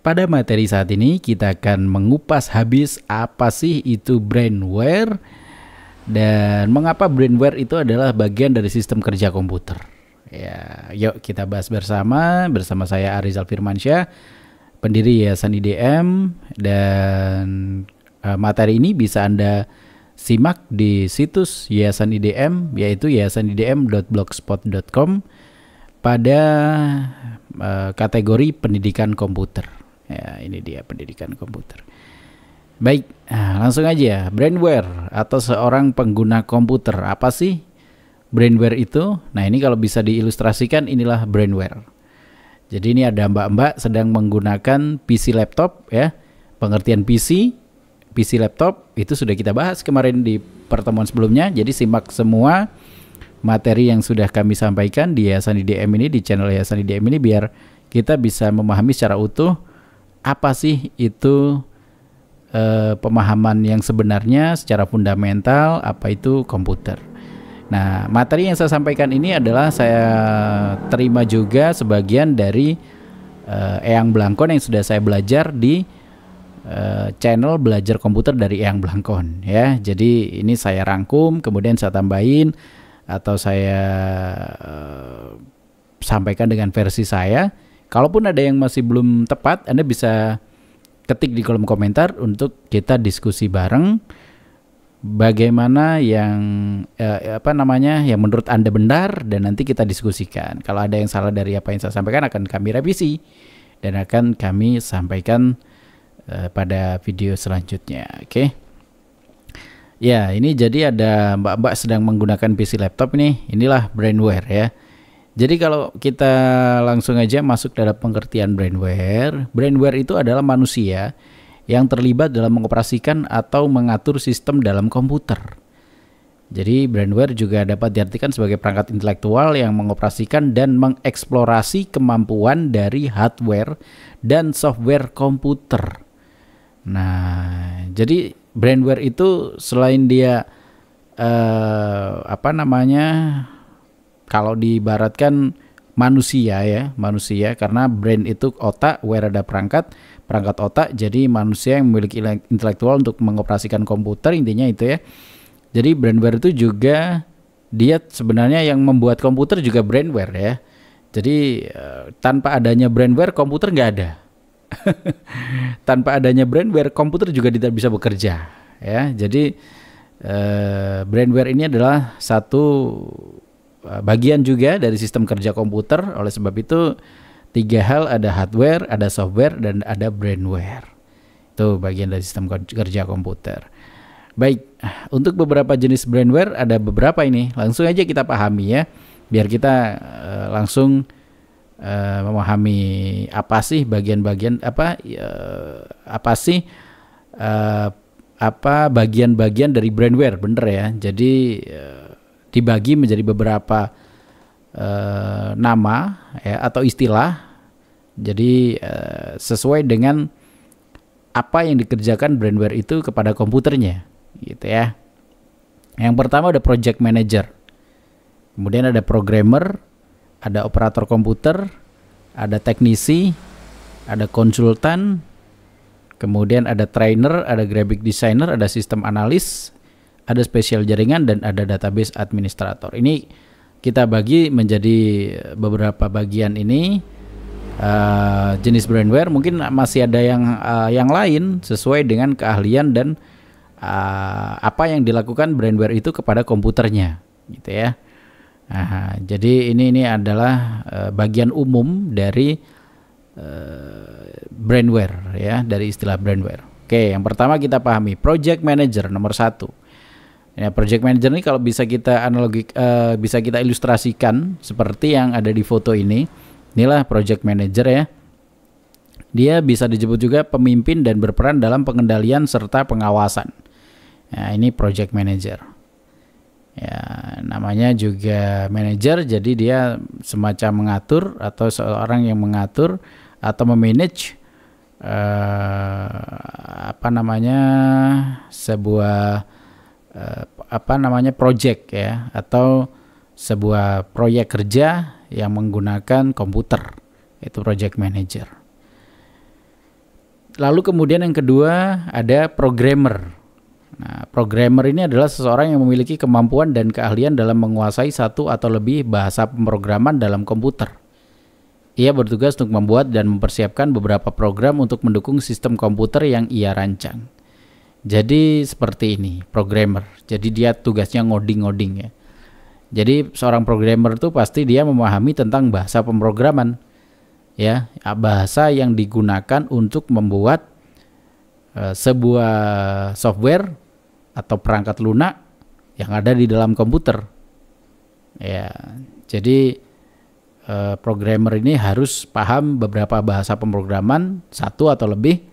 Pada materi saat ini kita akan mengupas habis apa sih itu brainware dan mengapa brainware itu adalah bagian dari sistem kerja komputer. Ya, yuk kita bahas bersama bersama saya Arizal Firmansyah, pendiri Yayasan IDM dan eh, materi ini bisa Anda simak di situs Yayasan IDM yaitu yayasanidm.blogspot.com pada eh, kategori pendidikan komputer. Ya, ini dia pendidikan komputer. Baik, ah, langsung aja. ya. Brandware atau seorang pengguna komputer apa sih brandware itu? Nah, ini kalau bisa diilustrasikan inilah brandware. Jadi ini ada mbak-mbak sedang menggunakan PC laptop ya. Pengertian PC, PC laptop itu sudah kita bahas kemarin di pertemuan sebelumnya. Jadi simak semua materi yang sudah kami sampaikan di Yayasan IDM ini di channel Yayasan IDM ini biar kita bisa memahami secara utuh apa sih itu eh, pemahaman yang sebenarnya secara fundamental apa itu komputer. Nah, materi yang saya sampaikan ini adalah saya terima juga sebagian dari uh, Eyang Blangkon yang sudah saya belajar di eh, channel belajar komputer dari Eyang Blangkon ya. Jadi ini saya rangkum, kemudian saya tambahin atau saya eh, sampaikan dengan versi saya Kalaupun ada yang masih belum tepat, Anda bisa ketik di kolom komentar untuk kita diskusi bareng bagaimana yang eh, apa namanya yang menurut Anda benar dan nanti kita diskusikan. Kalau ada yang salah dari apa yang saya sampaikan akan kami revisi dan akan kami sampaikan eh, pada video selanjutnya. Oke. Okay? Ya, ini jadi ada mbak-mbak sedang menggunakan PC laptop nih. Inilah brandware ya. Jadi kalau kita langsung aja masuk dalam pengertian brandware, brandware itu adalah manusia yang terlibat dalam mengoperasikan atau mengatur sistem dalam komputer. Jadi brandware juga dapat diartikan sebagai perangkat intelektual yang mengoperasikan dan mengeksplorasi kemampuan dari hardware dan software komputer. Nah, jadi brandware itu selain dia eh, apa namanya kalau diibaratkan manusia ya, manusia karena brain itu otak, where ada perangkat, perangkat otak jadi manusia yang memiliki intelektual untuk mengoperasikan komputer intinya itu ya. Jadi brainware itu juga dia sebenarnya yang membuat komputer juga brainware ya. Jadi eh, tanpa adanya brainware komputer nggak ada. tanpa adanya brainware komputer juga tidak bisa bekerja ya. Jadi eh, brainware ini adalah satu Eh, bagian juga dari sistem kerja komputer. Oleh sebab itu tiga hal ada hardware, ada software dan ada brandware Itu bagian dari sistem kerja komputer. Baik, untuk beberapa jenis brandware ada beberapa ini. Langsung aja kita pahami ya, biar kita uh, langsung uh, memahami apa sih bagian-bagian apa uh, apa sih uh, apa bagian-bagian dari brandware bener ya. Jadi dibagi menjadi beberapa uh, nama ya, atau istilah. Jadi uh, sesuai dengan apa yang dikerjakan brandware itu kepada komputernya, gitu ya. Yang pertama ada project manager, kemudian ada programmer, ada operator komputer, ada teknisi, ada konsultan, kemudian ada trainer, ada graphic designer, ada sistem analis, ada spesial jaringan dan ada database administrator. Ini kita bagi menjadi beberapa bagian ini uh, jenis brandware. Mungkin masih ada yang uh, yang lain sesuai dengan keahlian dan uh, apa yang dilakukan brandware itu kepada komputernya, gitu ya. Aha, jadi ini ini adalah uh, bagian umum dari uh, brandware ya, dari istilah brandware. Oke, yang pertama kita pahami project manager nomor satu Ya, project manager ini kalau bisa kita analogik uh, eh, bisa kita ilustrasikan seperti yang ada di foto ini. Inilah project manager ya. Dia bisa disebut juga pemimpin dan berperan dalam pengendalian serta pengawasan. Ya, ini project manager. Ya, namanya juga manager jadi dia semacam mengatur atau seorang yang mengatur atau memanage uh, apa namanya sebuah uh, apa namanya project ya atau sebuah proyek kerja yang menggunakan komputer itu project manager. Lalu kemudian yang kedua ada programmer. Nah, programmer ini adalah seseorang yang memiliki kemampuan dan keahlian dalam menguasai satu atau lebih bahasa pemrograman dalam komputer. Ia bertugas untuk membuat dan mempersiapkan beberapa program untuk mendukung sistem komputer yang ia rancang. Jadi seperti ini, programmer. Jadi dia tugasnya ngoding-ngoding ya. Jadi seorang programmer tuh pasti dia memahami tentang bahasa pemrograman. Ya, bahasa yang digunakan untuk membuat uh, sebuah software atau perangkat lunak yang ada di dalam komputer. Ya, jadi uh, programmer ini harus paham beberapa bahasa pemrograman satu atau lebih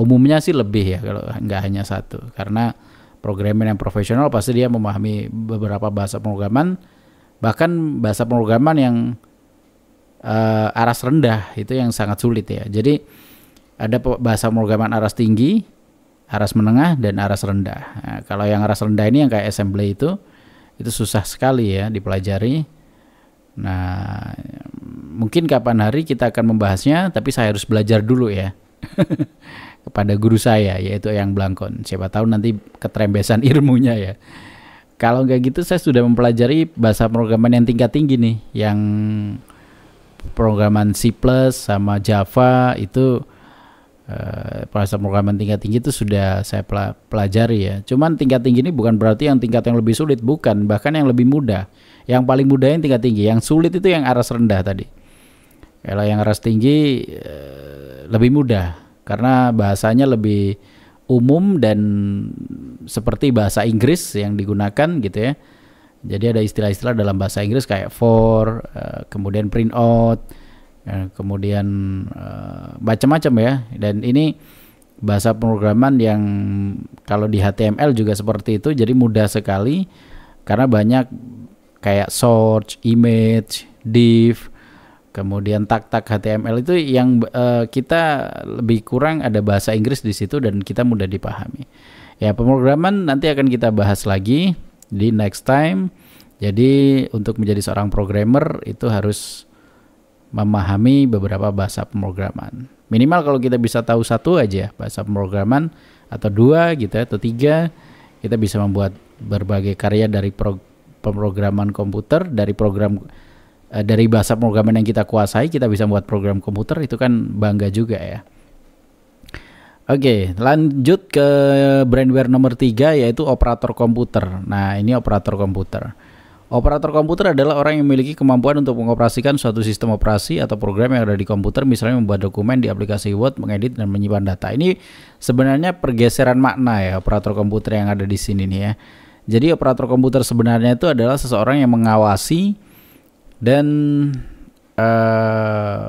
umumnya sih lebih ya kalau nggak hanya satu karena programmer yang profesional pasti dia memahami beberapa bahasa pemrograman bahkan bahasa pemrograman yang uh, aras rendah itu yang sangat sulit ya jadi ada bahasa pemrograman aras tinggi aras menengah dan aras rendah nah, kalau yang aras rendah ini yang kayak assembly itu itu susah sekali ya dipelajari nah mungkin kapan hari kita akan membahasnya tapi saya harus belajar dulu ya kepada guru saya yaitu Eyang Blangkon. Siapa tahu nanti keterembesan ilmunya ya. Kalau nggak gitu saya sudah mempelajari bahasa programan yang tingkat tinggi nih, yang programan C++ sama Java itu eh, bahasa programan tingkat tinggi itu sudah saya pelajari ya. Cuman tingkat tinggi ini bukan berarti yang tingkat yang lebih sulit, bukan, bahkan yang lebih mudah. Yang paling mudah yang tingkat tinggi, yang sulit itu yang aras rendah tadi. Kalau yang ras tinggi eh, lebih mudah karena bahasanya lebih umum dan seperti bahasa Inggris yang digunakan gitu ya. Jadi ada istilah-istilah dalam bahasa Inggris kayak for, eh, kemudian print out, eh, kemudian macam-macam ya. Dan ini bahasa pemrograman yang kalau di HTML juga seperti itu jadi mudah sekali karena banyak kayak search, image, div, Kemudian tak-tak HTML itu yang uh, kita lebih kurang ada bahasa Inggris di situ dan kita mudah dipahami. Ya, pemrograman nanti akan kita bahas lagi di next time. Jadi untuk menjadi seorang programmer itu harus memahami beberapa bahasa pemrograman. Minimal kalau kita bisa tahu satu aja ya, bahasa pemrograman atau dua gitu ya, atau tiga, kita bisa membuat berbagai karya dari pemrograman komputer dari program Eh, dari bahasa programan yang kita kuasai kita bisa buat program komputer itu kan bangga juga ya. Oke, okay, lanjut ke brandware nomor tiga yaitu operator komputer. Nah, ini operator komputer. Operator komputer adalah orang yang memiliki kemampuan untuk mengoperasikan suatu sistem operasi atau program yang ada di komputer, misalnya membuat dokumen di aplikasi Word, mengedit dan menyimpan data. Ini sebenarnya pergeseran makna ya operator komputer yang ada di sini nih ya. Jadi operator komputer sebenarnya itu adalah seseorang yang mengawasi dan uh,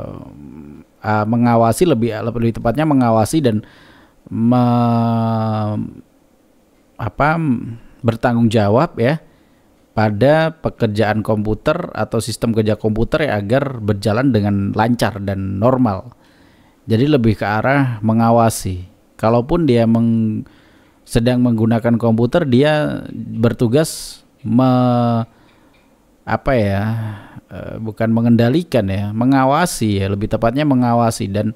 uh, mengawasi lebih lebih tepatnya mengawasi dan me, apa bertanggung jawab ya pada pekerjaan komputer atau sistem kerja komputer ya agar berjalan dengan lancar dan normal. Jadi lebih ke arah mengawasi. Kalaupun dia meng, sedang menggunakan komputer, dia bertugas me, apa ya eh, bukan mengendalikan ya mengawasi ya lebih tepatnya mengawasi dan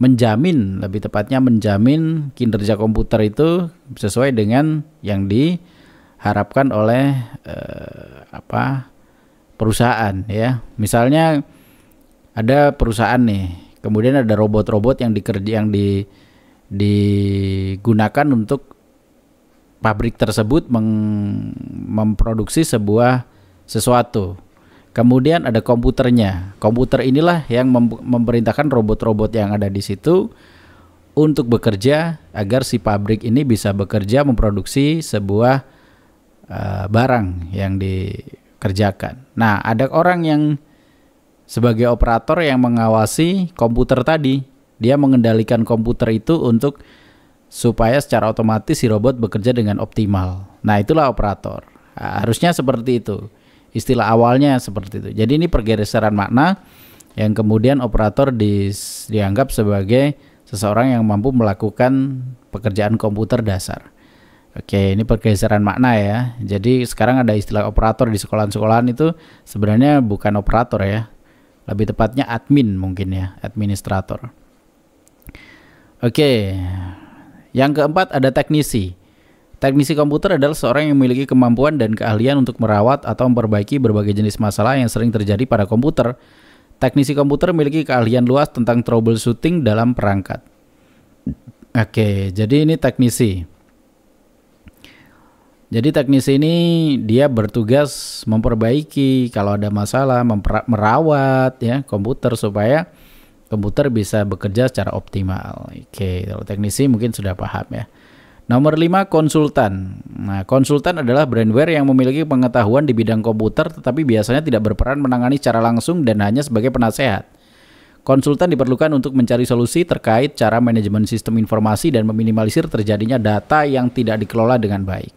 menjamin lebih tepatnya menjamin kinerja komputer itu sesuai dengan yang diharapkan oleh eh, apa perusahaan ya misalnya ada perusahaan nih kemudian ada robot-robot yang dikerja yang di digunakan untuk pabrik tersebut meng, memproduksi sebuah sesuatu. Kemudian ada komputernya. Komputer inilah yang mem memerintahkan robot-robot yang ada di situ untuk bekerja agar si pabrik ini bisa bekerja memproduksi sebuah uh, barang yang dikerjakan. Nah, ada orang yang sebagai operator yang mengawasi komputer tadi, dia mengendalikan komputer itu untuk supaya secara otomatis si robot bekerja dengan optimal. Nah, itulah operator. Nah, harusnya seperti itu istilah awalnya seperti itu. Jadi ini pergeseran makna yang kemudian operator di, dianggap sebagai seseorang yang mampu melakukan pekerjaan komputer dasar. Oke, ini pergeseran makna ya. Jadi sekarang ada istilah operator di sekolah-sekolahan itu sebenarnya bukan operator ya. Lebih tepatnya admin mungkin ya, administrator. Oke. Yang keempat ada teknisi. Teknisi komputer adalah seorang yang memiliki kemampuan dan keahlian untuk merawat atau memperbaiki berbagai jenis masalah yang sering terjadi pada komputer. Teknisi komputer memiliki keahlian luas tentang troubleshooting dalam perangkat. Oke, jadi ini teknisi. Jadi teknisi ini dia bertugas memperbaiki kalau ada masalah, merawat ya komputer supaya komputer bisa bekerja secara optimal. Oke, kalau teknisi mungkin sudah paham ya. Nomor 5 konsultan. Nah, konsultan adalah brandware yang memiliki pengetahuan di bidang komputer tetapi biasanya tidak berperan menangani secara langsung dan hanya sebagai penasehat. Konsultan diperlukan untuk mencari solusi terkait cara manajemen sistem informasi dan meminimalisir terjadinya data yang tidak dikelola dengan baik.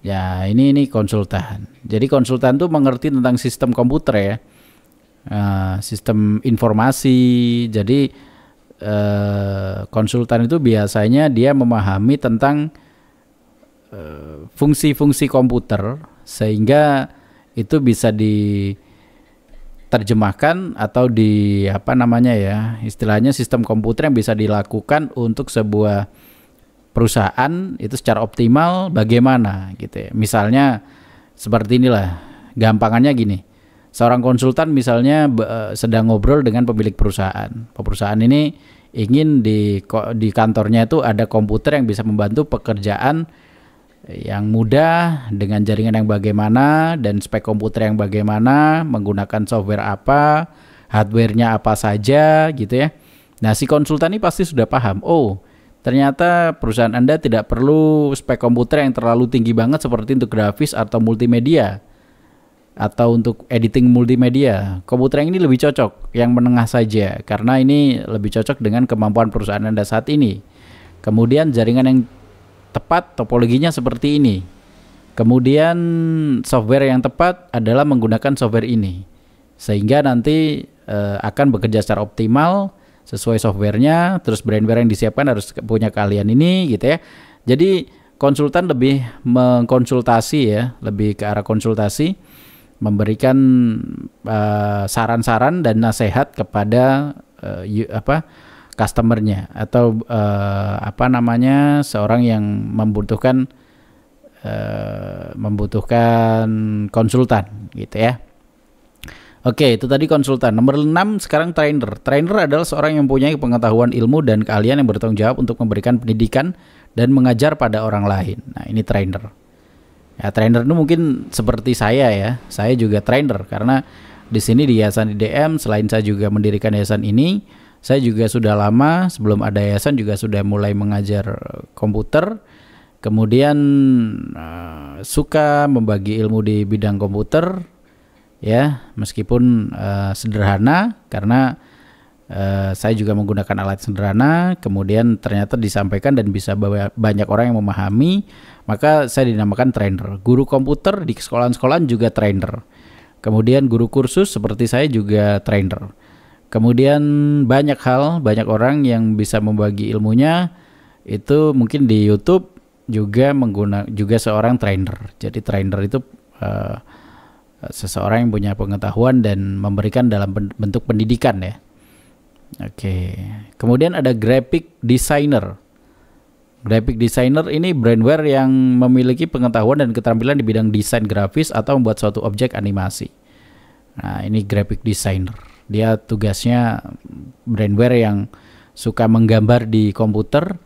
Ya, ini ini konsultan. Jadi konsultan tuh mengerti tentang sistem komputer ya. Uh, sistem informasi. Jadi Eh, konsultan itu biasanya dia memahami tentang eh, fungsi-fungsi uh, komputer sehingga itu bisa diterjemahkan atau di apa namanya ya istilahnya sistem komputer yang bisa dilakukan untuk sebuah perusahaan itu secara optimal bagaimana gitu ya. Misalnya seperti inilah gampangannya gini seorang konsultan misalnya eh, sedang ngobrol dengan pemilik perusahaan. Perusahaan ini ingin di di kantornya itu ada komputer yang bisa membantu pekerjaan yang mudah dengan jaringan yang bagaimana dan spek komputer yang bagaimana, menggunakan software apa, hardwarenya apa saja gitu ya. Nah, si konsultan ini pasti sudah paham. Oh, ternyata perusahaan Anda tidak perlu spek komputer yang terlalu tinggi banget seperti untuk grafis atau multimedia atau untuk editing multimedia. Komputer yang ini lebih cocok, yang menengah saja, karena ini lebih cocok dengan kemampuan perusahaan Anda saat ini. Kemudian jaringan yang tepat, topologinya seperti ini. Kemudian software yang tepat adalah menggunakan software ini. Sehingga nanti e, akan bekerja secara optimal sesuai softwarenya, terus brandware yang disiapkan harus punya kalian ini gitu ya. Jadi konsultan lebih mengkonsultasi ya, lebih ke arah konsultasi memberikan eh, saran-saran uh, dan nasihat kepada uh, apa customernya atau uh, apa namanya seorang yang membutuhkan uh, membutuhkan konsultan gitu ya. Oke, itu tadi konsultan. Nomor 6 sekarang trainer. Trainer adalah seorang yang mempunyai pengetahuan ilmu dan keahlian yang bertanggung jawab untuk memberikan pendidikan dan mengajar pada orang lain. Nah, ini trainer. Ya trainer itu mungkin seperti saya ya. Saya juga trainer karena di sini di Yayasan IDM selain saya juga mendirikan yayasan ini, saya juga sudah lama sebelum ada yayasan juga sudah mulai mengajar komputer. Kemudian uh, suka membagi ilmu di bidang komputer ya, meskipun uh, sederhana karena Eh, saya juga menggunakan alat sederhana, kemudian ternyata disampaikan dan bisa banyak orang yang memahami, maka saya dinamakan trainer. Guru komputer di sekolah-sekolah juga trainer. Kemudian guru kursus seperti saya juga trainer. Kemudian banyak hal, banyak orang yang bisa membagi ilmunya itu mungkin di YouTube juga menggunakan juga seorang trainer. Jadi trainer itu uh, seseorang yang punya pengetahuan dan memberikan dalam bentuk pendidikan ya Oke. Okay. Kemudian ada graphic designer. Graphic designer ini brandware yang memiliki pengetahuan dan keterampilan di bidang desain grafis atau membuat suatu objek animasi. Nah, ini graphic designer. Dia tugasnya brandware yang suka menggambar di komputer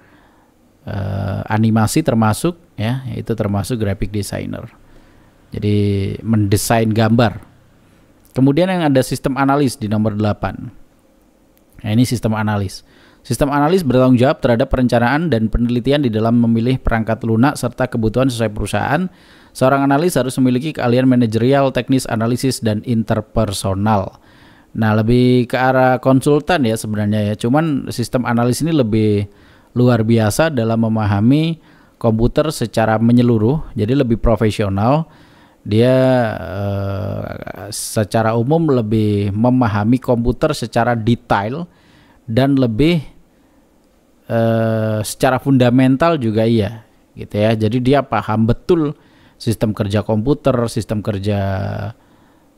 eh, animasi termasuk ya, itu termasuk graphic designer. Jadi mendesain gambar. Kemudian yang ada sistem analis di nomor 8. Nah, ini sistem analis. Sistem analis bertanggung jawab terhadap perencanaan dan penelitian di dalam memilih perangkat lunak serta kebutuhan sesuai perusahaan. Seorang analis harus memiliki keahlian manajerial, teknis analisis, dan interpersonal. Nah, lebih ke arah konsultan ya sebenarnya ya. Cuman sistem analis ini lebih luar biasa dalam memahami komputer secara menyeluruh, jadi lebih profesional dia uh, secara umum lebih memahami komputer secara detail dan lebih uh, secara fundamental juga iya gitu ya jadi dia paham betul sistem kerja komputer sistem kerja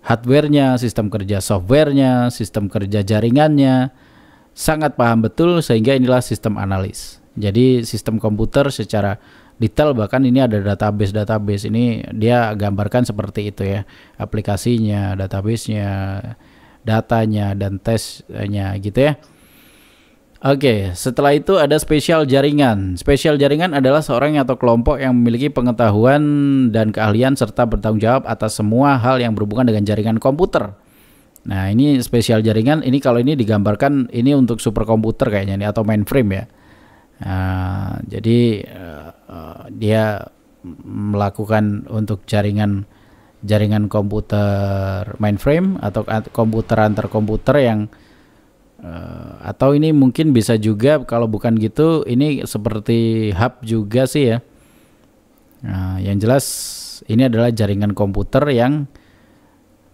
hardwarenya sistem kerja softwarenya sistem kerja jaringannya sangat paham betul sehingga inilah sistem analis jadi sistem komputer secara detail bahkan ini ada database database ini dia gambarkan seperti itu ya aplikasinya databasenya datanya dan tesnya gitu ya Oke, setelah itu ada spesial jaringan. Spesial jaringan adalah seorang atau kelompok yang memiliki pengetahuan dan keahlian serta bertanggung jawab atas semua hal yang berhubungan dengan jaringan komputer. Nah, ini spesial jaringan ini kalau ini digambarkan ini untuk superkomputer kayaknya nih atau mainframe ya. Uh, jadi uh, dia melakukan untuk jaringan jaringan komputer mainframe atau komputer antar komputer yang uh, atau ini mungkin bisa juga kalau bukan gitu ini seperti hub juga sih ya. Uh, yang jelas ini adalah jaringan komputer yang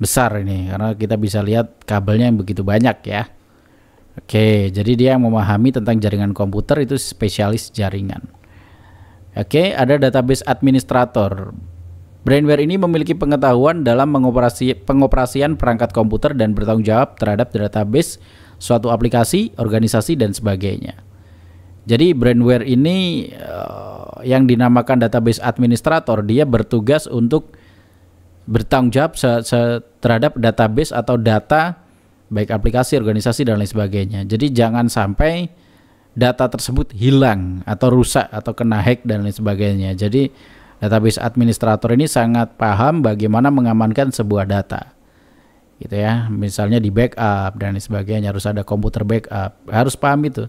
besar ini karena kita bisa lihat kabelnya yang begitu banyak ya. Oke, jadi dia yang memahami tentang jaringan komputer itu spesialis jaringan. Oke, ada database administrator. Brainware ini memiliki pengetahuan dalam mengoperasi, pengoperasian perangkat komputer dan bertanggung jawab terhadap database suatu aplikasi, organisasi, dan sebagainya. Jadi brainware ini uh, yang dinamakan database administrator, dia bertugas untuk bertanggung jawab terhadap database atau data baik aplikasi, organisasi dan lain sebagainya. Jadi jangan sampai data tersebut hilang atau rusak atau kena hack dan lain sebagainya. Jadi database administrator ini sangat paham bagaimana mengamankan sebuah data. Gitu ya. Misalnya di backup dan lain sebagainya harus ada komputer backup. Harus paham itu.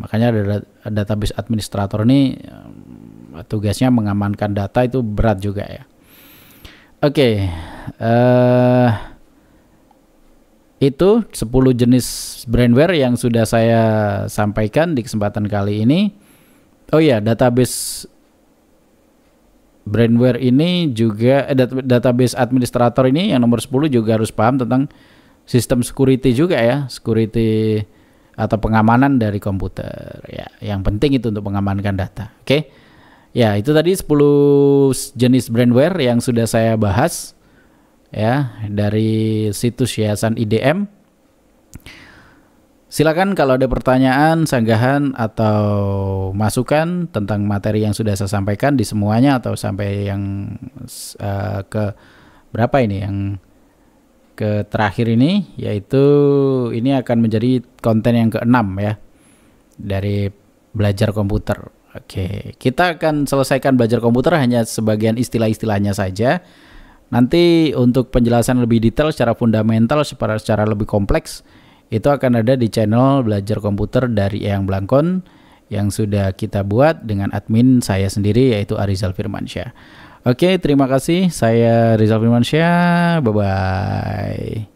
Makanya ada database administrator ini eh, tugasnya mengamankan data itu berat juga ya. Oke. Okay. Uh, eh, itu 10 jenis brandware yang sudah saya sampaikan di kesempatan kali ini. Oh iya, database brandware ini juga eh, database administrator ini yang nomor 10 juga harus paham tentang sistem security juga ya, security atau pengamanan dari komputer ya. Yang penting itu untuk mengamankan data. Oke. Okay? Ya, itu tadi 10 jenis brandware yang sudah saya bahas ya dari situs Yayasan IDM. Silakan kalau ada pertanyaan, sanggahan atau masukan tentang materi yang sudah saya sampaikan di semuanya atau sampai yang uh, ke berapa ini yang ke terakhir ini yaitu ini akan menjadi konten yang keenam ya dari belajar komputer. Oke, kita akan selesaikan belajar komputer hanya sebagian istilah-istilahnya saja Nanti untuk penjelasan lebih detail secara fundamental, secara, secara lebih kompleks, itu akan ada di channel Belajar Komputer dari Eyang Blangkon yang sudah kita buat dengan admin saya sendiri yaitu Arizal Firmansyah. Oke, terima kasih. Saya Rizal Firmansyah. Bye-bye.